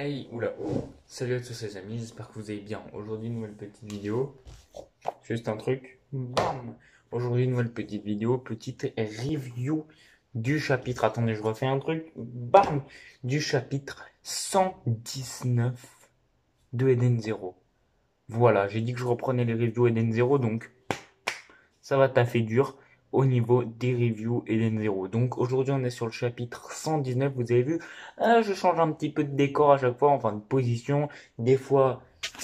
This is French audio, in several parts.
Hey, oula. Salut à tous les amis, j'espère que vous allez bien. Aujourd'hui, nouvelle petite vidéo. Juste un truc. Bam Aujourd'hui, nouvelle petite vidéo, petite review du chapitre. Attendez, je refais un truc. Bam Du chapitre 119 de Eden 0. Voilà, j'ai dit que je reprenais les reviews Eden 0, donc ça va taffer dur au niveau des reviews et des m0 Donc aujourd'hui on est sur le chapitre 119, vous avez vu, euh, je change un petit peu de décor à chaque fois, enfin de position. Des fois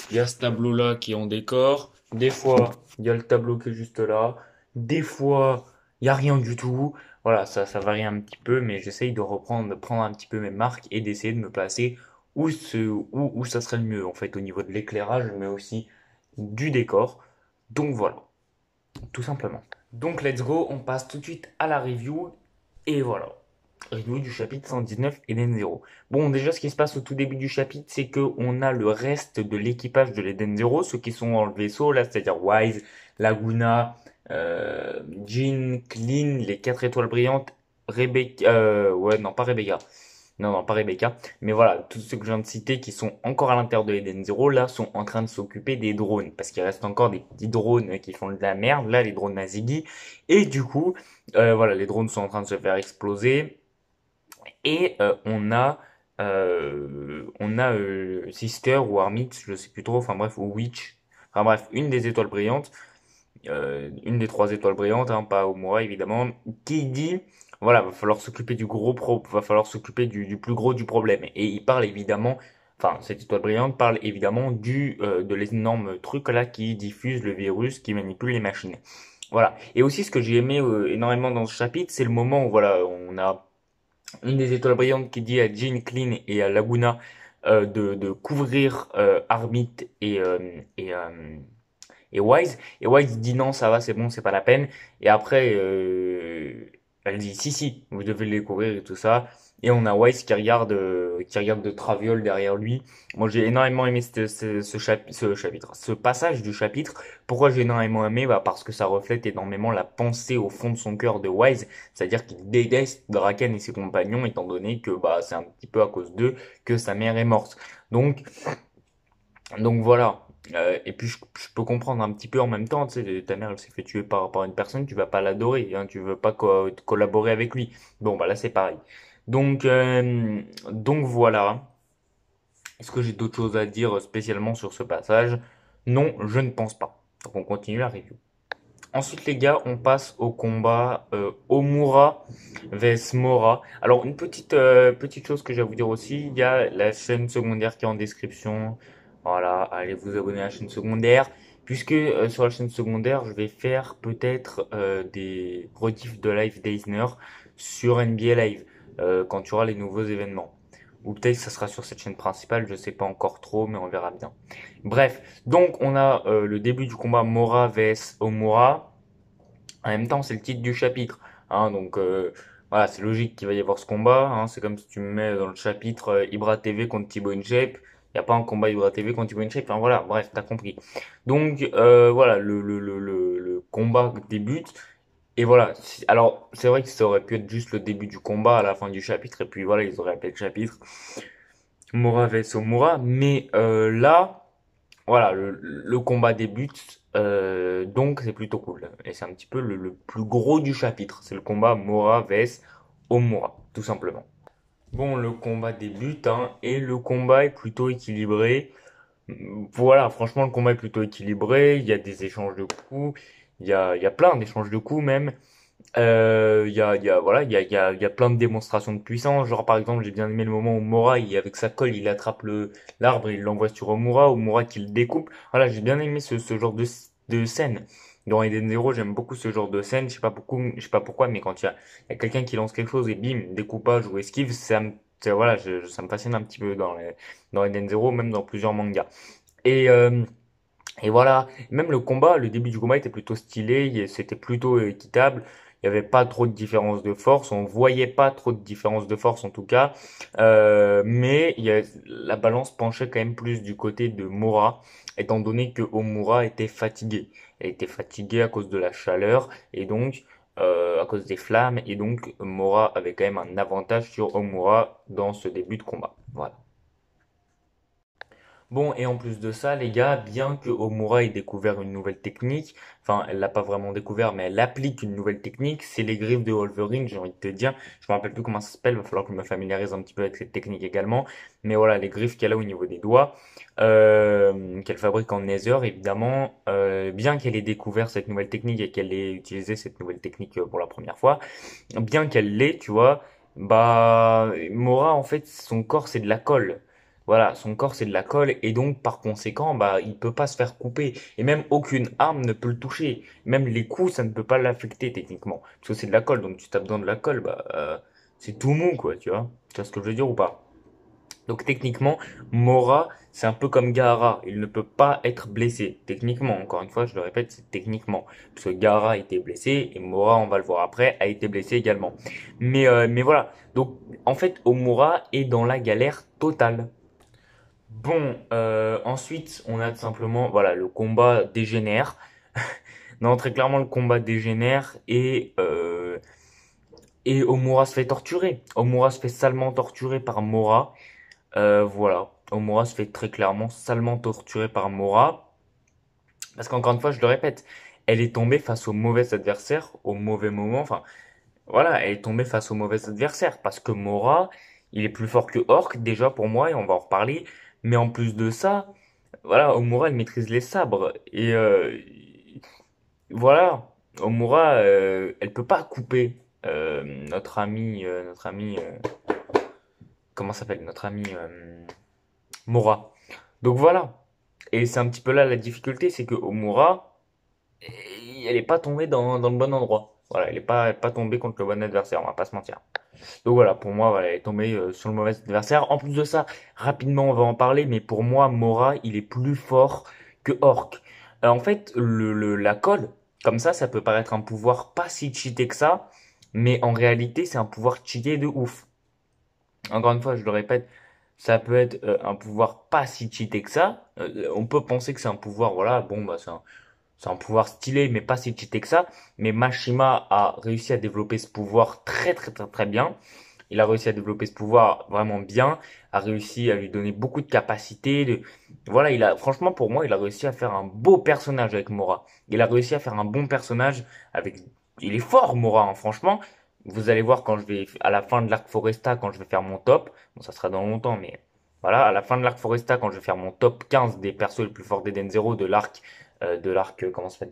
il y a ce tableau là qui est en décor, des fois il y a le tableau qui est juste là, des fois il n'y a rien du tout. Voilà, ça, ça varie un petit peu, mais j'essaye de reprendre, de prendre un petit peu mes marques et d'essayer de me placer où, ce, où, où ça serait le mieux, en fait, au niveau de l'éclairage, mais aussi du décor. Donc voilà, tout simplement. Donc let's go, on passe tout de suite à la review. Et voilà. Review du chapitre 119 Eden Zero. Bon, déjà, ce qui se passe au tout début du chapitre, c'est qu'on a le reste de l'équipage de l'Eden Zero, ceux qui sont en vaisseau, là, c'est-à-dire Wise, Laguna, euh, Jean, Clean, les 4 étoiles brillantes, Rebecca, euh, ouais, non, pas Rebecca, non, non, pas Rebecca. Mais voilà, tous ceux que je viens de citer qui sont encore à l'intérieur de Eden Zero, là, sont en train de s'occuper des drones. Parce qu'il reste encore des petits drones qui font de la merde, là, les drones Nazigi. Et du coup, euh, voilà, les drones sont en train de se faire exploser. Et euh, on a... Euh, on a Sister ou Armit, je sais plus trop, enfin bref, ou Witch. Enfin bref, une des étoiles brillantes, une des trois étoiles brillantes, hein, pas moins, évidemment, qui dit voilà, va falloir s'occuper du gros pro, va falloir s'occuper du, plus gros du problème. Et il parle évidemment, enfin cette étoile brillante parle évidemment du euh, de l'énorme truc là qui diffuse le virus, qui manipule les machines. Voilà. Et aussi ce que j'ai aimé euh, énormément dans ce chapitre, c'est le moment où voilà, on a une des étoiles brillantes qui dit à Jean Clean et à Laguna euh, de, de, couvrir Armit et et et Wise. Et Wise dit non, ça va, c'est bon, c'est pas la peine. Et après, euh, elle dit si si, vous devez le découvrir et tout ça. Et on a Wise qui regarde, euh, qui regarde de Traviol derrière lui. Moi, j'ai énormément aimé ce, ce, chapitre, ce passage du chapitre. Pourquoi j'ai énormément aimé bah, Parce que ça reflète énormément la pensée au fond de son cœur de Wise. C'est-à-dire qu'il déteste Draken et ses compagnons, étant donné que bah, c'est un petit peu à cause d'eux que sa mère est morte. Donc, donc voilà. Euh, et puis je, peux comprendre un petit peu en même temps, tu sais, ta mère elle s'est fait tuer par, une personne, tu vas pas l'adorer, hein, tu veux pas collaborer avec lui. Bon bah là c'est pareil. Donc euh, donc voilà. Est-ce que j'ai d'autres choses à dire spécialement sur ce passage Non, je ne pense pas. Donc on continue la review. Ensuite les gars, on passe au combat euh, Omura vs Mora. Alors une petite petite chose que j'ai à vous dire aussi, il y a la chaîne secondaire qui est en description. Voilà, allez vous abonner à la chaîne secondaire. Puisque euh, sur la chaîne secondaire, je vais faire peut-être euh, des rediffs de live d'Eisner sur NBA Live euh, quand tu auras les nouveaux événements. Ou peut-être que ça sera sur cette chaîne principale, je sais pas encore trop, mais on verra bien. Bref, donc on a le début du combat Mora vs Omura. En même temps, c'est le titre du chapitre. Hein, donc voilà, c'est logique qu'il va y avoir ce combat. Hein. c'est comme si tu me mets dans le chapitre Ibra TV contre Thibaut Inchep n'y a pas un combat TV quand tu shape Enfin voilà, bref, t'as compris. Donc euh, voilà, le, le, le, le, combat débute. Et voilà, alors c'est vrai que ça aurait pu être juste le début du combat à la fin du chapitre. Et puis voilà, ils auraient appelé le chapitre Mora vs Omura, Mais euh, là, voilà, le, combat débute. Euh, donc c'est plutôt cool. Et c'est un petit peu le, plus gros du chapitre. C'est le combat Mora vs Omura, tout simplement. Bon, le combat débute hein, et le combat est plutôt équilibré. Voilà, franchement, le combat est plutôt équilibré. Il y a des échanges de coups, il y a, il y a plein d'échanges de coups même. Euh, il y a, il y a, voilà, il y a, il y a, il y a plein de démonstrations de puissance. Genre par exemple, j'ai bien aimé le moment où Mora, avec sa colle, il attrape le l'arbre, et il l'envoie sur Omura, Omura qui le découpe. Voilà, j'ai bien aimé ce, ce genre de de scène. Dans Eden Zero, j'aime beaucoup ce genre de scène. Je sais pas beaucoup, je sais pas pourquoi, mais quand il y a, quelqu'un qui lance quelque chose et bim, découpage ou esquive, ça me, me fascine un petit peu dans dans Eden Zero, même dans plusieurs mangas. Et euh, et voilà, même le combat, le début du combat était plutôt stylé, c'était plutôt équitable il n'y avait pas trop de différence de force, on voyait pas trop de différence de force en tout cas, euh, mais y a, la balance penchait quand même plus du côté de Mora, étant donné que Omura était fatigué, elle était fatigué à cause de la chaleur et donc euh, à cause des flammes et donc Mora avait quand même un avantage sur Omura dans ce début de combat. Voilà. Bon, et en plus de ça, les gars, bien que Omura ait découvert une nouvelle technique, enfin, elle l'a pas vraiment découvert, mais elle applique une nouvelle technique, c'est les griffes de Wolverine, j'ai envie de te dire. Je me rappelle plus comment ça s'appelle, va falloir que je me familiarise un petit peu avec cette technique également. Mais voilà, les griffes qu'elle a au niveau des doigts, euh, qu'elle fabrique en Nether, évidemment, euh, bien qu'elle ait découvert cette nouvelle technique et qu'elle ait utilisé cette nouvelle technique euh, pour la première fois, bien qu'elle l'ait, tu vois, bah, Mora, en fait, son corps, c'est de la colle. Voilà, son corps c'est de la colle et donc par conséquent, bah il peut pas se faire couper et même aucune arme ne peut le toucher. Même les coups, ça ne peut pas l'affecter techniquement parce que c'est de la colle. Donc tu tapes dans de la colle, bah euh, c'est tout mou quoi, tu vois. Tu vois ce que je veux dire ou pas Donc techniquement, Mora, c'est un peu comme Gaara, il ne peut pas être blessé techniquement. Encore une fois, je le répète, c'est techniquement parce que Gaara a été blessé et Mora, on va le voir après, a été blessé également. Mais euh, mais voilà. Donc en fait, Omura est dans la galère totale. Bon, euh, ensuite, on a tout simplement, voilà, le combat dégénère. non, très clairement, le combat dégénère et euh, et Omura se fait torturer. Omura se fait salement torturer par Mora. Euh, voilà, Omura se fait très clairement salement torturer par Mora. Parce qu'encore une fois, je le répète, elle est tombée face au mauvais adversaire au mauvais moment. Enfin, voilà, elle est tombée face au mauvais adversaire parce que Mora, il est plus fort que Orc déjà pour moi et on va en reparler. Mais en plus de ça, voilà, Omura, elle maîtrise les sabres. Et euh, voilà, Omura, elle euh, elle peut pas couper euh, notre ami, notre ami, comment s'appelle, notre ami Mora. Donc voilà. Et c'est un petit peu là la difficulté, c'est que Omura, elle n'est pas tombée dans, le bon endroit. Voilà, elle n'est pas, pas tombée contre le bon adversaire, on va pas se mentir. Donc voilà, pour moi, voilà, elle est tombée euh, sur le mauvais adversaire. En plus de ça, rapidement, on va en parler, mais pour moi, Mora, il est plus fort que Orc. Euh, en fait, le, le, la colle, comme ça, ça peut paraître un pouvoir pas si cheaté que ça, mais en réalité, c'est un pouvoir cheaté de ouf. Encore une fois, je le répète, ça peut être euh, un pouvoir pas si cheaté que ça. on peut penser que c'est un pouvoir, voilà, bon, bah c'est un c'est un pouvoir stylé, mais pas si cheaté que ça. Mais Mashima a réussi à développer ce pouvoir très très très très bien. Il a réussi à développer ce pouvoir vraiment bien, a réussi à lui donner beaucoup de capacités. De... Voilà, il a franchement pour moi, il a réussi à faire un beau personnage avec Mora. Il a réussi à faire un bon personnage avec. Il est fort Mora, hein, franchement. Vous allez voir quand je vais à la fin de l'arc Foresta, quand je vais faire mon top. Bon, ça sera dans longtemps, mais voilà, à la fin de l'arc Foresta, quand je vais faire mon top 15 des persos les plus forts d'Eden Zero de l'arc euh, de l'arc, euh, comment ça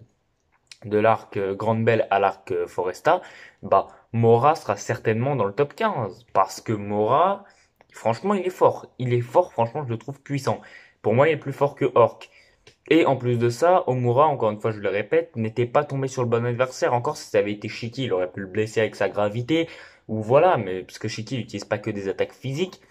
de l'arc euh, Grande Belle à l'arc Foresta, bah Mora sera certainement dans le top 15 parce que Mora, franchement, il est fort. Il est fort, franchement, je le trouve puissant. Pour moi, il est plus fort que Orc. Et en plus de ça, Omura, encore une fois, je le répète, n'était pas tombé sur le bon adversaire. Encore si ça avait été Shiki, il aurait pu le blesser avec sa gravité ou voilà, mais parce que Shiki n'utilise pas que des attaques physiques.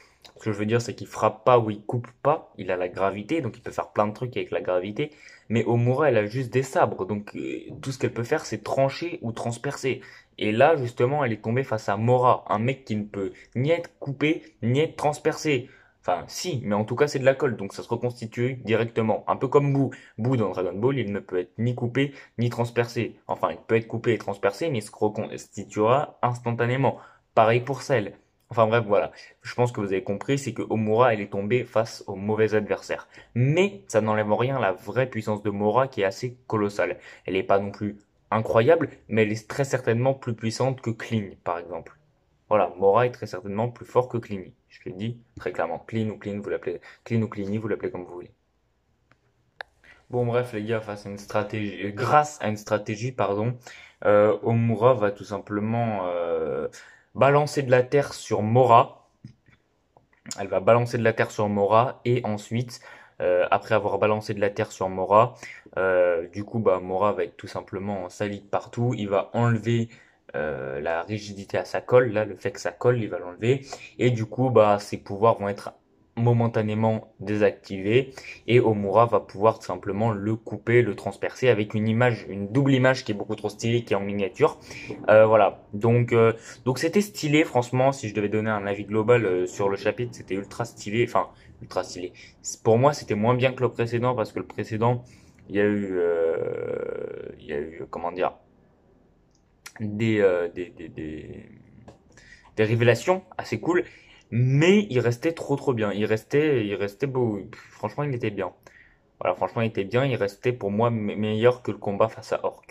Ce que je veux dire, c'est qu'il frappe pas ou il coupe pas. Il a la gravité, donc il peut faire plein de trucs avec la gravité. Mais Omura, elle a juste des sabres, donc euh, tout ce qu'elle peut faire, c'est trancher ou transpercer. Et là, justement, elle est tombée face à Mora, un mec qui ne peut ni être coupé, ni être transpercé. Enfin, si, mais en tout cas, c'est de la colle, donc ça se reconstitue directement. Un peu comme Boo. Boo, dans Dragon Ball, il ne peut être ni coupé, ni transpercé. Enfin, il peut être coupé et transpercé, mais il se reconstituera instantanément. Pareil pour celle. Enfin bref, voilà. Je pense que vous avez compris, c'est que Omura, elle est tombée face aux mauvais adversaires. Mais ça n'enlève en rien la vraie puissance de Mora qui est assez colossale. Elle n'est pas non plus incroyable, mais elle est très certainement plus puissante que Kling, par exemple. Voilà, Mora est très certainement plus fort que Kling. Je le dis très clairement. Kling ou Kling, vous l'appelez. Clean ou vous l'appelez comme vous voulez. Bon bref les gars, face à une stratégie, grâce à une stratégie, pardon, euh, Omura va tout simplement euh, balancer de la terre sur Mora. Elle va balancer de la terre sur Mora et ensuite, euh, après avoir balancé de la terre sur Mora, euh, du coup, bah, Mora va être tout simplement sali partout. Il va enlever euh, la rigidité à sa colle, là, le fait que ça colle, il va l'enlever. Et du coup, bah, ses pouvoirs vont être momentanément désactivé et Omura va pouvoir simplement le couper, le transpercer avec une image, une double image qui est beaucoup trop stylée, qui est en miniature. Euh, voilà, donc euh, donc c'était stylé, franchement, si je devais donner un avis global euh, sur le chapitre, c'était ultra stylé, enfin ultra stylé. Pour moi, c'était moins bien que le précédent parce que le précédent, il y a eu, il y a eu, comment dire, des, des, des des révélations assez cool mais il restait trop trop bien. Il restait, il restait beau. Franchement, il était bien. Voilà, franchement, il était bien. Il restait pour moi meilleur que le combat face à Orc.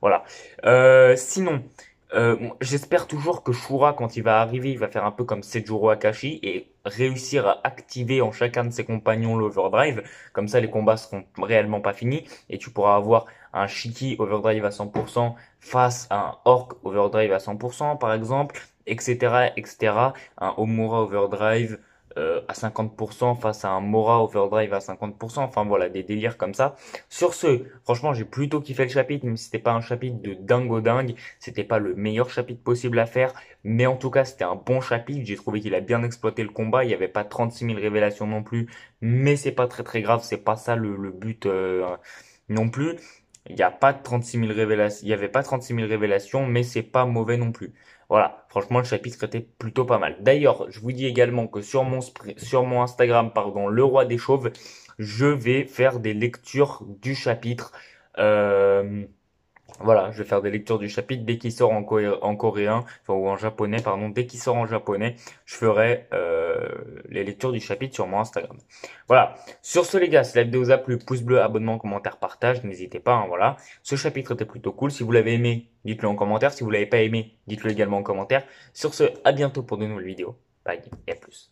Voilà. Euh, sinon, euh, j'espère toujours que Shura, quand il va arriver, il va faire un peu comme Sejuro Akashi et réussir à activer en chacun de ses compagnons l'overdrive. Comme ça, les combats seront réellement pas finis et tu pourras avoir un Shiki overdrive à 100% face à un Orc overdrive à 100% par exemple, etc. etc. Un Omura overdrive euh, à 50% face à un Mora Overdrive à 50%, enfin voilà, des délires comme ça. Sur ce, franchement, j'ai plutôt kiffé le chapitre, même si c'était pas un chapitre de dingue dingue, c'était pas le meilleur chapitre possible à faire, mais en tout cas, c'était un bon chapitre, j'ai trouvé qu'il a bien exploité le combat, il n'y avait pas 36 000 révélations non plus, mais c'est pas très très grave, c'est pas ça le, but euh, non plus. Il n'y a pas 36 révélations. Il y avait pas 36 000 révélations, mais c'est pas mauvais non plus. Voilà. Franchement, le chapitre était plutôt pas mal. D'ailleurs, je vous dis également que sur mon, sur mon Instagram, pardon, le roi des chauves, je vais faire des lectures du chapitre. Euh, voilà, je vais faire des lectures du chapitre dès qu'il sort en, coréen, ou en japonais, pardon, dès qu'il sort en japonais, je ferai euh, les lectures du chapitre sur mon Instagram. Voilà, sur ce les gars, si la vidéo vous a plu, pouce bleu, abonnement, commentaire, partage, n'hésitez pas, hein, voilà. Ce chapitre était plutôt cool, si vous l'avez aimé, dites-le en commentaire, si vous l'avez pas aimé, dites-le également en commentaire. Sur ce, à bientôt pour de nouvelles vidéos, bye et à plus.